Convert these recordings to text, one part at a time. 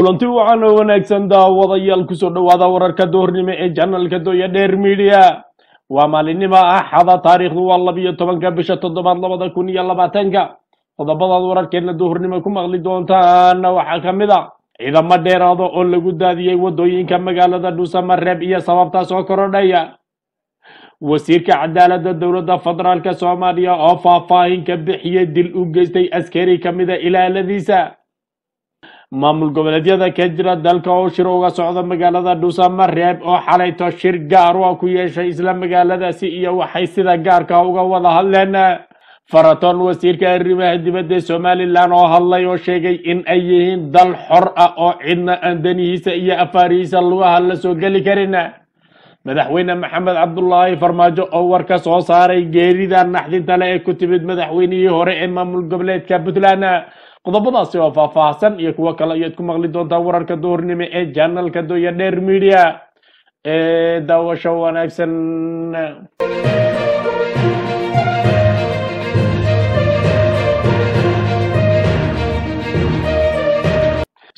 kulanti waxaana wanaagsan daawadayaal kusoo dhowaada wararka doornimo ee janalka dooya dheer miidiya waa maalinima axada ah, taariikhdu waa labiyo tobanka bisha toddobaad labada kun iyo labaatanka qodobadaad wararkeenna duhurnimo ku maqli doontaana waxaa ka mid a ah, ciidamo dheeraada oo lagu daadiyey waddooyinka magaalada dhuusamareeb iyo sababtaas oo korodhaya wasiirka cadaaladda dowladda federaalk soomaaliya oo faahfaahin ka bixiyey dil u geystay askari ka mida ah ilaaladiisa maamul goboleedyada ka jira dalka oo shir uga socda magaalada reeb oo xalayto shir gaar waa ku yeeshay isla magaaladaasi iyo waxay sida gaarka uga wada hadleen faraton wasiirka arrimaha dibadda ee somalilan oo hadlay oo sheegay in ay yihiin dal xor ah oo cidna aan danihiisa iyo afaarihiisa lugaha la soo geli karin madaxweyne maxamed cabdulaahi farmaajo oo war ka soo saaray geerida naxdinta le ee ku timid madaxweynihii hore ee maamul goboleedka puntland qodobadaasi oo faahfaahsan iyo kuwo kale ayaad ku maqli doontaa wararka duhurnimo ee janalka doya dheer media ee daawasho wanaagsan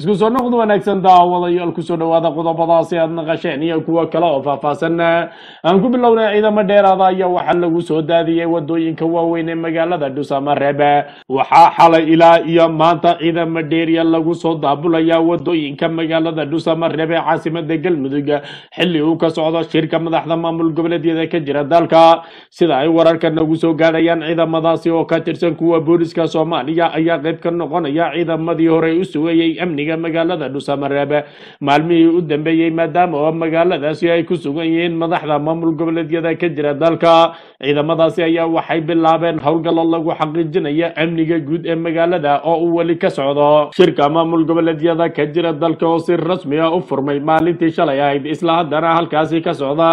isku soo noqod wanaagsan daawadayaal ku soo dhowaada qodobadaasi aad naqasheen iyo kuwo kale oo faahfaahsan aan ku bilownay ciidamo dheeraada ayaa waxaa lagu soo daadiyey wadooyinka waaweyn ee magaalada dhuusamareebe waxaa xalay ilaa iyo maanta ciidamo dheeriya lagu soo daabulayaa wadooyinka magaalada dhuusamareebe ee caasimada galmudug xilli uu ka socdo shirka madaxda maamul goboleedyada ka jira dalka sida ay wararka nagu soo gaadhayaan ciidamadaasi oo ka tirsan kuwa booliska soomaaliya ayaa qayb ka noqonaya ciidamadii horey u sugeeyey amni amniga magaalada dhuusamareebe maalmihii u dambeeyey maadaama oo magaaladaasi ay ku sugan yihiin madaxda maamul goboleedyada ka jira dalka ciidamadaasi ayaa waxay bilaabeen howlgallo lagu xaqiijinayo amniga guud ee magaalada oo uu weli ka socdo shirka maamul goboleedyada ka jira dalka oo si rasmi a ah u furmay maalintii shalay ahayd isla haddana halkaasi ka socda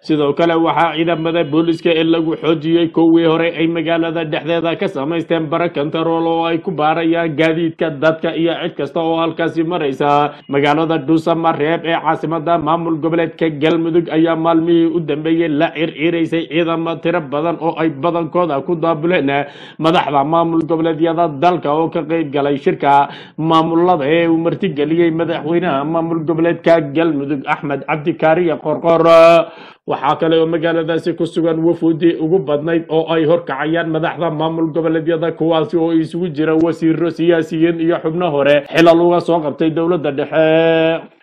sidoo kale waxaa ciidamada booliska ee lagu xoojiyey kowii hore ay magaalada dhexdeeda ka samaysteen barakantarool oo ay ku baarayaan gaadiidka dadka iyo cid kasta kasta oo halkaasi maraysa magaalada dhuusamareeb ee caasimada maamul goboleedka galmudug ayaa maalmihii u dambeeyey la circiraysay ciidamo tiro badan oo ay badankooda ku daabuleen madaxda maamul goboleedyada dalka oo ka qayb galay shirka maamulada ee uu martigeliyey madaxweynaha maamul goboleedka galmudug axmed cabdikaariya qorqor waxaa kale oo magaaladaasi ku sugan wafuudi ugu badnayd oo ay horkacayaan madaxda maamul goboleedyada kuwaasi oo isugu jira wasiiro siyaasiyiin iyo xubno hore xilal uga soo qabtay dowladda dhexe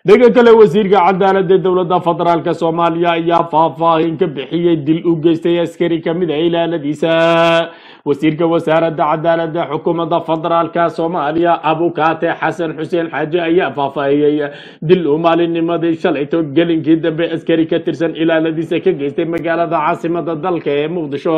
dhanka kale wasiirka cadaaladda dowladda federaalka soomaaliya ayaa faahfaahin ka bixiyey dil u geystay askari ka mid a ah ilaaladiisa wasiirka wasaaradda cadaaladda xukuumadda federaalka soomaaliya abukaate xasan xuseen xaaje ayaa faahfaahiyey dil uu maalinnimadii shalayto gelinkii dambe askari ka tirsan ilaaladiisa ka geystay magaalada caasimada dalka ee muqdisho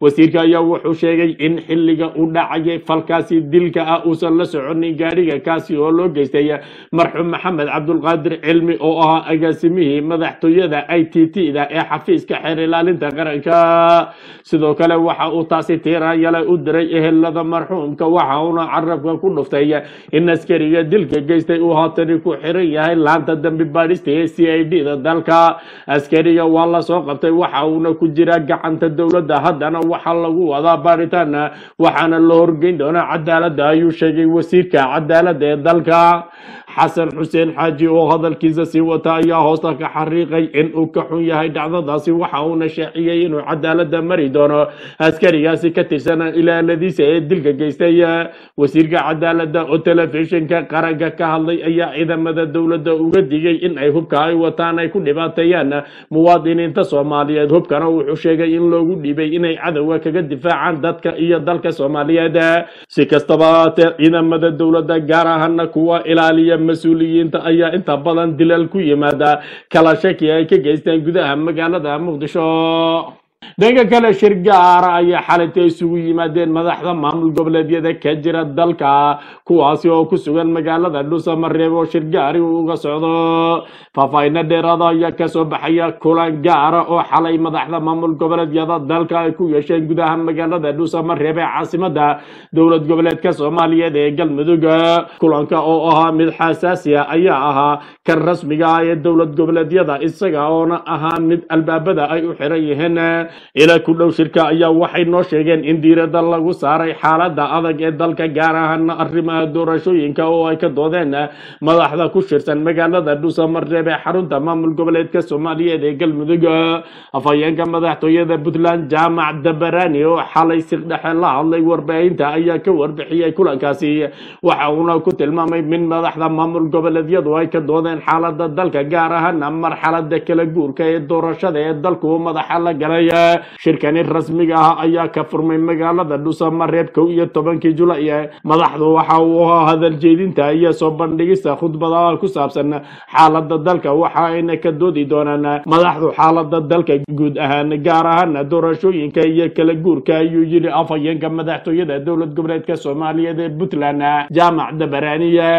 wasiirka ayaa wuxuu sheegay in xilliga uu dhacayay falkaasi dilka ah uusan la soconin gaadhiga kaasi oo loo geystay marxuum maxamed maxamed cabdulqaadir cilmi oo ahaa agaasimihii madaxtooyada i t t da ee xafiiska xeer ilaalinta qaranka sidoo kale waxa uu taasi tiiraan u diray ehelada marxuumka waxa uuna carabka ku dhuftay in askariga dilka geystay uu haatani ku xiran yahay laanta dambi baadhista ee c i d da dalka askariga waa lasoo qabtay waxa uuna ku jiraa gacanta dowladda haddana waxaa lagu wadaa baadhitaan waxaana la horgeyn doonaa cadaaladda ayuu sheegay wasiirka cadaaladda ee dalka xasan xuseen xaaji oo hadalkiisa sii wata ayaa hoosta ka xariiqay in uu ka xun yahay dhacdadaasi waxa uuna shaaciyey inuu cadaalada mari doono askarigaasi ka tirsan ilaaladiisa ee dilka geystay wasiirka cadaalada oo telefishinka qaranka ka hadlay ayaa ciidamada dowladda uga digay in ay hubka ay wataan ay ku dhibaateeyaan muwaadiniinta soomaaliyeed hubkana wuxuu sheegay in loogu dhibay inay cadowga kaga difaacaan dadka iyo dalka soomaaliyeed si kastaba ciidamada dowladda gaar ahaana kuwa ilaaliya mas-uuliyiinta ayaa inta badan dilaal ku yimaada kala shakiga ay ka geystaan gudaha magaalada muqdisho dhanka kale shir gaara ayaa xalinta isugu yimaadeen madaxda maamul goboleedyada ka jira dalka kuwaasi oo ku sugan magaalada dhuusamareeb oo shirgaari uga socdo faahfaahinno dheeraada ayaa kasoo baxaya kulan gaara ah oo xalay madaxda maamul goboleedyada dalka ay ku yeesheen gudaha magaalada dhuusamareeb ee caasimada dowlad goboleedka soomaaliyeed ee galmudug kulanka oo ahaa mid xasaasi ah ayaa ahaa kan rasmiga ah ee dowlad goboleedyada isaga oona ahaa mid albaabada ay u xiran yihiin ilaa ku dhow shirka ayaa waxay noo sheegeen in diirada lagu saaray xaaladda adag ee dalka gaar ahaana arrimaha doorashooyinka oo ay ka doodeen madaxda ku shirsan magaalada dhuusamareeb ee xarunta maamul goboleedka soomaaliyeed ee galmudug afhayeenka madaxtooyada puntland jaamac dabarani oo xalay sirdhexe la hadlay warbaahinta ayaa ka warbixiyey kulankaasi waxa uuna ku tilmaamay min madaxda maamul goboleedyadu ay ka doodeen xaaladda dalka gaar ahaana marxalada kala guurka ee doorashada ee dalku madaxa la galay shirkani rasmiga ah ayaa ka furmay magaalada dhusamare kow iyo tobankii julay madaxdu waxa uu ahaa hadal jeedinta iyo soo bandhigista khudbadaha ku saabsan xaalada dalka waxa ayna ka doodi doonaan madaxdu xaalada dalka guud ahaan gaar ahaan doorashooyinka iyo kala guurka ayuu yidhi afhayeenka madaxtooyada dowlad goboleedka soomaaliyeed ee puntland jaamac dabaraaniya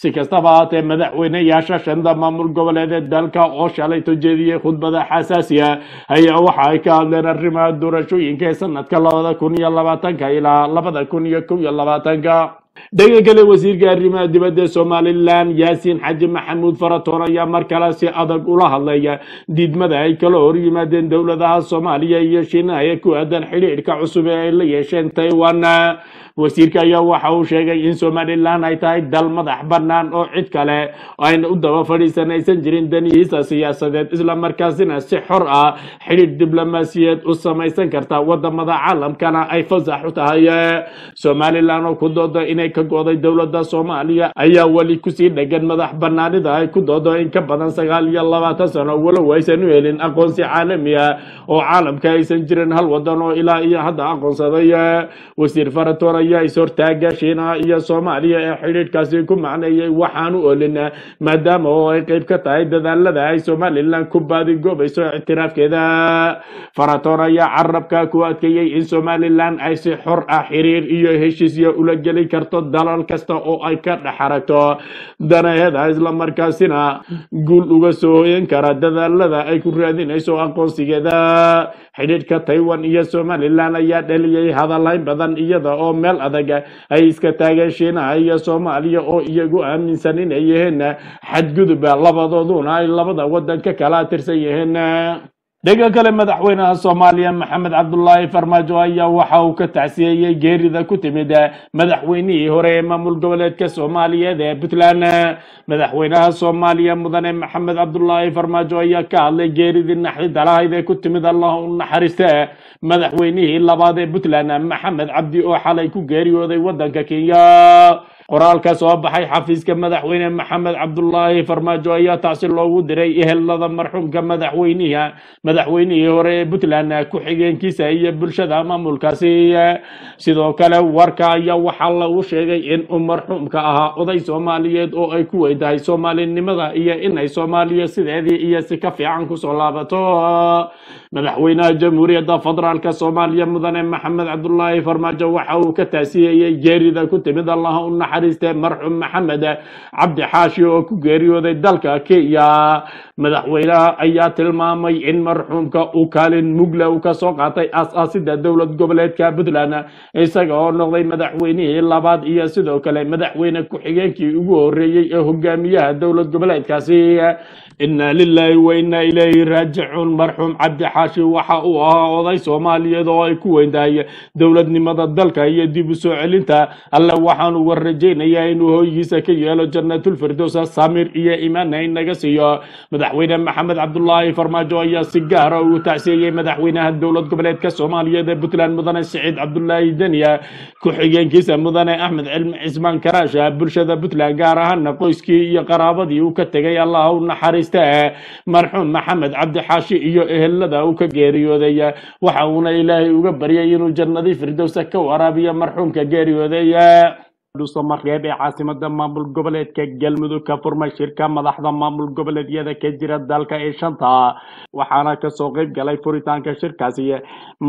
si kastaba haatee madaxweyneyaasha shanda maamul goboleed ee dalka oo shalay tojeediyey khudbada xasaasiya ah ayaa waxa ay ka hadleen doodeen arrimaha doorashooyinka ee sanadka labada kun iyo labaatanka ilaa labada kun iyo kow iyo labaatanka dhanka kale wasiirka arrimaha dibadda somalilan yaasiin xaji maxamuud faratoor ayaa mar kale si adag ula hadlaya diidmada ay kala hor yimaadeen dowladaha soomaaliya iyo shiinaha ee ku aadan xidhiidhka cusub ee ay la yeesheen taiwan wasiirka ayaa waxa uu sheegay in somalilan ay tahay dal madax bannaan oo cid kale ayna u daba fadhiisan aysan jirin danihiisa siyaasadeed islamarkaasina si xor ah xidhiidh diblomaasiyeed u samaysan karta wadamada caalamkana ay fasax u tahay somalilan oo ku dooda inay inay ka go'day dowladda soomaaliya ayaa weli kusii dhegan madax bannaanida ay ku doodo in ka badan sagaal iyo labaatan sano walow aysan u helin aqoonsi caalami ah oo caalamka aysan jirin hal waddan oo ilaa iyo hadda aqoonsaday wasiir farator ayaa is-hortaaga shiina iyo soomaaliya ee xidhiidhkaasi ku macneeyay waxaan u olin maadaama oo ay qayb ka tahay dadaalada ay somalilan ku baadigoobayso ictiraafkeeda farator ayaa carabka ku adkeeyey in somalilan ay si xor ah xiriir iyo heshiisya ula geli karto karto dalal kasta oo ay ka dhex aragto danaheeda islamarkaasina guul uga soo hoyan kara dadaalada ay ku raadinayso aqoonsigeeda xidhiidhka taiwan iyo somalilan ayaa dheliyey hadalayn badan iyada oo meel adag ay iska taageen shiinaha iyo soomaaliya oo iyagu aaminsan inay yihiin xadgudub labadooduna ay labada waddan ka kala tirsan yihiin dhanka kale madaxweynaha soomaaliya maxamed cabdulaahi farmaajo ayaa waxa uu ka tacsiyeeyey geerida ku timid madaxweynihii hore ee maamul goboleedka soomaaliyeed ee puntland madaxweynaha soomaaliya mudane maxamed cabdulaahi farmaajo ayaa ka hadlay geeridii naxdida lahayd ee ku timid allaha u naxariiste madaxweynihii labaad ee puntland maxamed cabdi oo xalay ku geeriyooday waddanka kenya qoraal ka soo baxay xafiiska madaxweyne maxamed cabdulaahi farmaajo ayaa taasi loogu diray ehelada marxuumka madaxweyniha madaxweynihii hore ee puntland ku xigeenkiisa iyo bulshada maamulkaasi sidoo kale warka ayaa waxaa lagu sheegay in uu marxuumka ahaa oday soomaaliyeed oo ay ku weydahay soomaalinimada iyo inay soomaaliya sideedii iyo si ka fiican kusoo laabato madaxweynaha jamhuuriyadda federaalk soomaaliya mudane maxamed cabdulaahi farmaajo waxa uu ka taasiyeyey jeerida ku timid allaha unax naxariistee marxuum maxamed cabdixaashi oo ku geeriyooday dalka kenya madaxweynaha ayaa tilmaamay in marxuumka uu kaalin mugle uu kasoo qaatay asaasida dowlad goboleedka puntland isaga oo noqday madaxweynihii labaad iyo sidoo kale madaxweyne ku-xigeenkii ugu horeeyey ee hogaamiyaha dowlad goboleedkaasi innaa lilaahi wa inaa ilayhi raajicuun marxuum cabdi waxa uu ahaa oday soomaaliyeed oo ay ku weyntahay dowladnimada dalka iyo dib u soo celinta alle waxaan uga rajaynayaa inuu hoygiisa ka yeelo jannatulfirdowsa samir iyo imaana in naga siiyo madaxweyne maxamed cabdulaahi farmaajo ayaa si gaara ah ugu tacsiiyey madaxweynaha dowlad goboleedka soomaaliyeed ee puntland mudane saciid cabdulaahi deniya ku-xigeenkiisa mudane axmed cilmi cismaan karaasha bulshada puntland gaar ahaana qoyskii iyo qaraabadii uu ka tegay allah u naxariis naxariista ah marxuum maxamed cabdixaashi iyo ehelada uu ka geeriyooday waxa uuna ilaahay uga baryay inuu jannadii firdowsa ka waraabiyo marxuumka geeriyooday dhuusamareeb ee caasimada maamul goboleedka galmudug ka furmay shirka madaxda maamul goboleedyada ka jira dalka ee shanta waxaana kasoo qayb galay furitaanka shirkaasi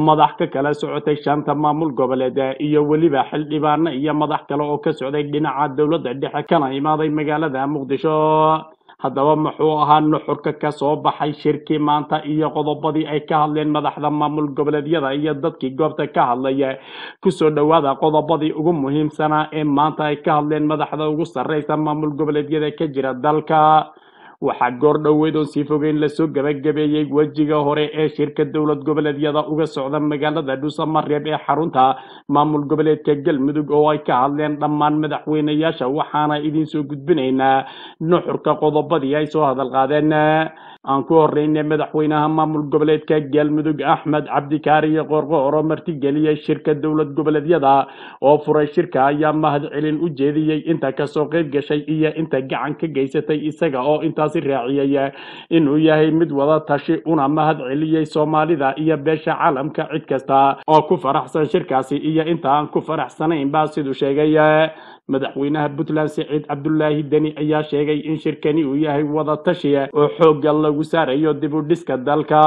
madax ka kala socotay shanta maamul goboleed iyo weliba xildhibaano iyo madax kale oo ka socday dhinaca dowladda dhexe kana imaaday magaalada muqdisho haddaba muxuu ahaa nuxurka ka soo baxay shirkii maanta iyo qodobadii ay ka hadleen madaxda maamul goboleedyada iyo dadkii goobta ka hadlaya kusoo dhowaada qodobadii ugu muhiimsanaa ee maanta ay ka hadleen madaxda ugu sarreysa maamul goboleedyada ka jira dalka waxaa goor dhoweed oon sii fogeyn lasoo gabagabeeyey wejiga hore ee shirka dowlad goboleedyada uga socda magaalada dhuusa dhuusamareeb ee xarunta maamul goboleedka galmudug oo ay ka hadleen dhammaan madaxweyneyaasha waxaana idiin soo gudbinaynaa nuxurka qodobadii ay soo hadal qaadeen aan ku horeynay madaxweynaha maamul goboleedka galmudug axmed cabdikaariyo qorqo oro martigeliyey shirka dowlad goboleedyada oo furay shirka ayaa mahadcelin u jeediyey inta kasoo qeyb gashay iyo inta gacan ka geysatay isaga oo intaasi raaciyey inuu yahay mid wada tashi una mahad celiyey soomaalida iyo beesha caalamka cid kasta oo ku faraxsan shirkaasi iyo inta aan ku faraxsanaynba siduu sheegay madaxweynaha puntland siciid cabdulaahi deni ayaa sheegay in shirkani uu yahay wadatashiya oo xoogga lagu saarayo dib u dhiska dalka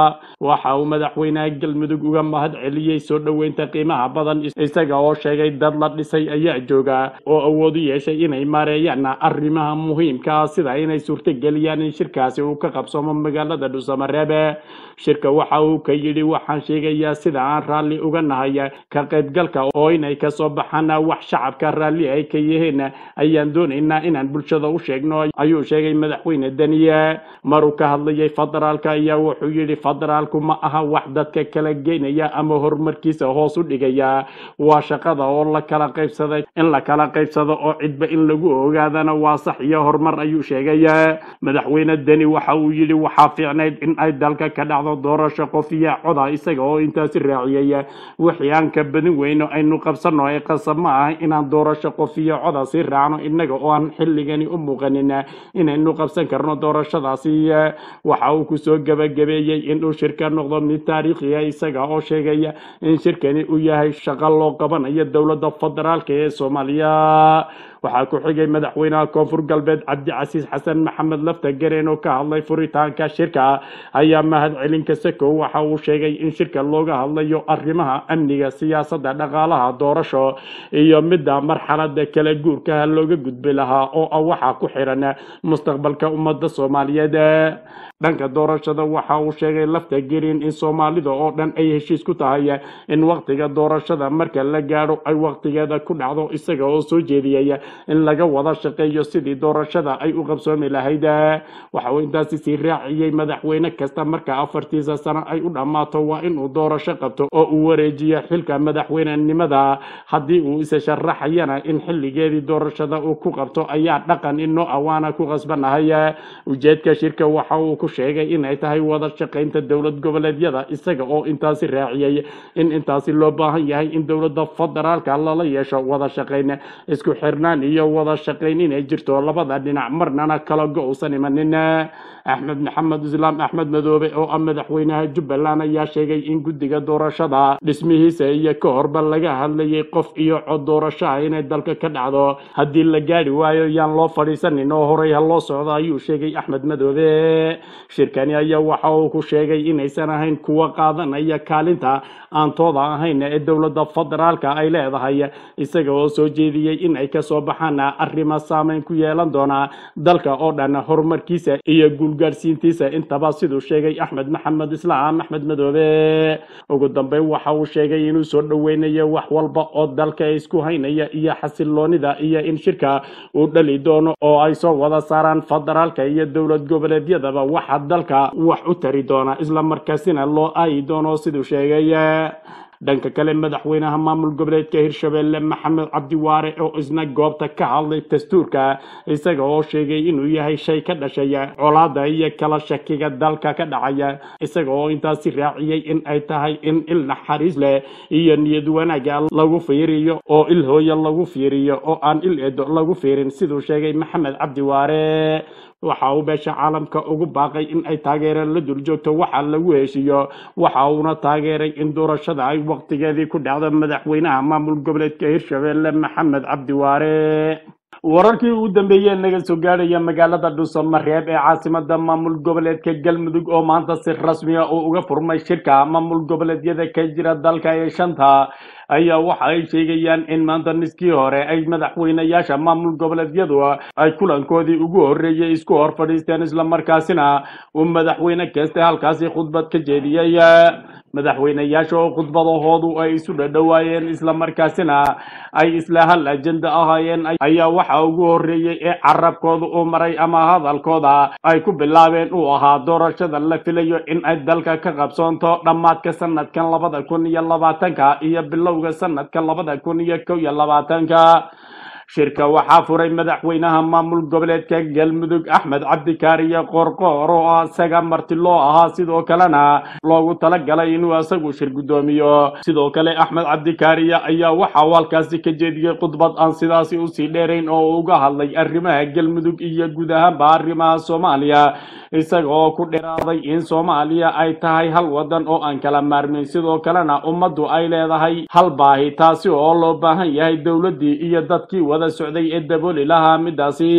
waxa uu madaxweynaha galmudug uga mahad celiyey soo dhoweynta qiimaha badan isaga oo sheegay dad la dhisay ayaa jooga oo awood u yeeshay inay maareeyaan arrimaha muhiimkaa ah, sida inay suurtageliyaan in shirkaasi uu ka qabsamo magaalada dhusamarebe shirka waxa uu ka yidhi waxaan sheegayaa sida aan raalli uga nahay ka qaybgalka oo inay kasoo baxaan wax shacabka raalli ay ka wariyaheenna ayaan doonaynaa inaan bulshada u sheegno ayuu sheegay madaxweyne daniya maruu ka hadlayay federaalka ayaa wuxuu yidhi federaalku ma aha wax dadka kala geynaya ama horumarkiisa hoos u dhigaya waa shaqada oo la kala qaybsaday in la kala qaybsado oo cidba in lagu ogaadana waa sax iyo horumar ayuu sheegay madaxweyne deni waxa uu yidhi waxaa fiicnayd in ay dalka ka dhacdo doorasho qof iyo coda isaga oo intaasi raaciyay wixii aan ka badin weyno aynu qabsanno ee qasab ma ah inaan doorasho qof iyo codaasi raacno innaga oo aan xilligani u muuqanina inaynu qabsan karno doorashadaasi waxa uu kusoo gebagabeeyey inuu shirka noqdo mid taariikhiga ah, isaga oo sheegaya in shirkani uu yahay shaqo loo qabanayo dowladda federaalka ee soomaaliya waxaa ku xigay madaxweynaha koonfur galbeed cabdicasiis xasan maxamed lafta gareen oo ka hadlay furitaanka shirka ayaa mahad celinka sako waxa uu sheegay in shirka looga hadlayo arrimaha amniga siyaasadda dhaqaalaha doorasho iyo midda marxalada kala guurkaha looga gudbi lahaa oo ah waxaa ku xiran mustaqbalka ummadda soomaaliyeed dhanka doorashada waxa uu sheegay lafta gerin in soomaalida oo dhan ay heshiis ku tahay in waqtiga doorashada marka la gaadho ay waqtigeeda ku dhacdo isaga oo soo jeediyay in laga wada shaqeeyo sidii doorashada ay u qabsoomi lahayd waxa uu intaasi sii raaciyey madaxweyne kasta marka afartiisa sano ay u dhammaato waa inuu doorasho qabto oo uu wareejiyo xilka madaxweynenimada haddii uu isa sharaxayana in xilligeedii doorashada uu ku qabto ayaa dhaqan inoo ah ku qasbanahay ujeedka shirka waxa uu ku sheegay inay tahay wada shaqaynta dowlad goboleedyada isaga oo intaasi raaciyey in intaasi loo baahan yahay in dowladda federaalka lala yeesho wada shaqayn isku xirnaan faham iyo wada shaqayn inay jirto oo labada dhinac marnana kala go-usan imanin axmed maxamed islaam axmed madoobe oo ah madaxweynaha jubbaland ayaa sheegay in guddiga doorashada dhismihiisa iyo ka horba laga hadlayay qof iyo cod doorashaha inay dalka ka dhacdo haddii la gaadhi waayo yaan loo fadhiisanin oo horay ha loo socdo ayuu sheegay axmed madoobe shirkani ayaa waxa uu ku sheegay inaysan ahayn kuwa qaadanaya kaalinta aantooda ahayn ee dowladda federaalka ay leedahay isaga oo soo jeediyey in ay kasoo baxaana arrima saameyn ku yeelan doonaa dalka oo dhan horumarkiisa iyo guulgaarsiintiisa intaba siduu sheegay axmed maxamed islaam axmed madoobe ugu dambeyn waxa uu sheegay inuu soo dhoweynayo wax walba oo dalka isku haynaya iyo xasiloonida iyo in shirka uu dhali doono oo ay soo wada saaraan federaalka iyo dowlad goboleedyadaba waxaa dalka wax u tari doona isla markaasina loo aayi doono siduu sheegay dhanka kale madaxweynaha maamul goboleedka hirshabeelle maxamed cabdiwaare oo isna goobta ka hadlay dastuurka isaga oo sheegay inuu yahay shay ka dhashaya colaada iyo kala shakiga dalka ka dhacaya isaga oo intaasi raaciyey in ay tahay in il naxariis leh iyo niyad wanaaga lagu fiiriyo oo il hooye lagu fiiriyo oo aan il eedo lagu fiirin siduu sheegay maxamed cabdiwaare waxa uu beesha caalamka ugu baaqay in ay taageereen la duljoogto waxa lagu heshiiyo waxa uuna taageeray in doorashada ay waqtigeedii ku dhacdo madaxweynaha maamul goboleedka hirshabeelle maxamed cabdiwaare wararkii ugu dambeeyee naga soo gaadhaya magaalada dhuso mareeb ee caasimada maamul goboleedka galmudug oo maanta si rasmiya ah uu uga furmay shirka maamul goboleedyada ka jira dalka ee shanta ayaa waxa ay sheegayaan in maanta niskii hore ay madaxweynayaasha maamul goboleedyadu ay kulankoodii ugu horreeyey isku hor fadhiisteen islamarkaasina uu madaxweyne kasta halkaasi khudbad ka jeediyey madaxweyneyaasha oo khudbadahoodu ay isu dhadhowaayeen isla markaasina ay isla hal ajenda ahaayeen ayaa waxa ugu horreeyey ee carabkooda u maray ama hadalkooda ay ku bilaabeen uu ahaa doorashada la filayo in ay dalka ka qabsoonto dhammaadka sannadkan labada kun iyo labaatanka iyo bilowga sannadka labada kun iyo kow iyo labaatanka shirka waxaa furay madaxweynaha maamul goboleedka galmudug axmed cabdikaariya qorqoor oo isaga marti loo ahaa sidoo kalena loogu talagalay inuu isagu shir guddoomiyo sidoo kale axmed cabdikaariya ayaa waxaa walkaasi ka jeediyey khudbad aan sidaasi usii dheerayn oo uga hadlay arrimaha galmudug iyo guud ahaanba arrimaha soomaaliya isaga oo ku dheeraaday in soomaaliya ay tahay hal wadan oo aan kala maarmin sidoo kalena ummaddu ay leedahay hal baahi taasi oo loo baahan yahay dowladdii iyo dadkii wada socday ee daboli lahaa midaasi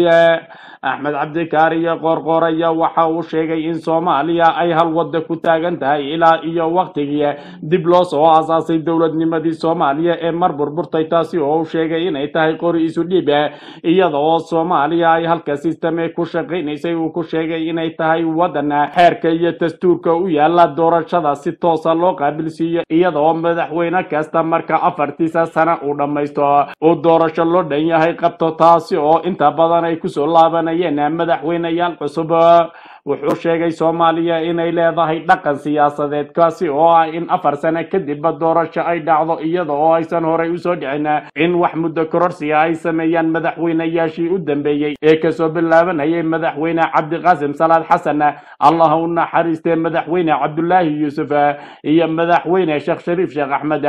axmed cabdikaariyo qorqoraya waxa uu sheegay in soomaaliya ay hal wadda ku taagan tahay ilaa iyo waktigii dib loo soo aasaasay dowladnimadii soomaaliya ee mar burburtay taasi oo u sheegay inay tahay qori isudhiib eh. iyada oo soomaaliya ay halka sistamee ku shaqaynaysay uu ku sheegay inay tahay waddan xeerka iyo dastuurka u yaala doorashada si toosa ah loo qaabilsiiyo iyada oo madaxweyne kasta marka afartiisa sana uu dhammaysto oo doorasho loo dhan yahay qabto taasi oo inta badan ay kusoo laabanayeen madaxweynayaal cusub wuxuu sheegay soomaaliya inay leedahay dhaqan siyaasadeed kaasi oo ah in afar sano kadibba doorasho ay dhacdo iyada oo aysan horay usoo dhicin in wax muddo kororsiga ay sameeyaan madaxweynayaashii u dambeeyey ee kasoo bilaabanayay madaxweyne cabdiqaasim salaad xasan allah u naxariistee madaxweyne cabdulaahi yuusuf iyo madaxweyne sheekh shariif sheekh axmed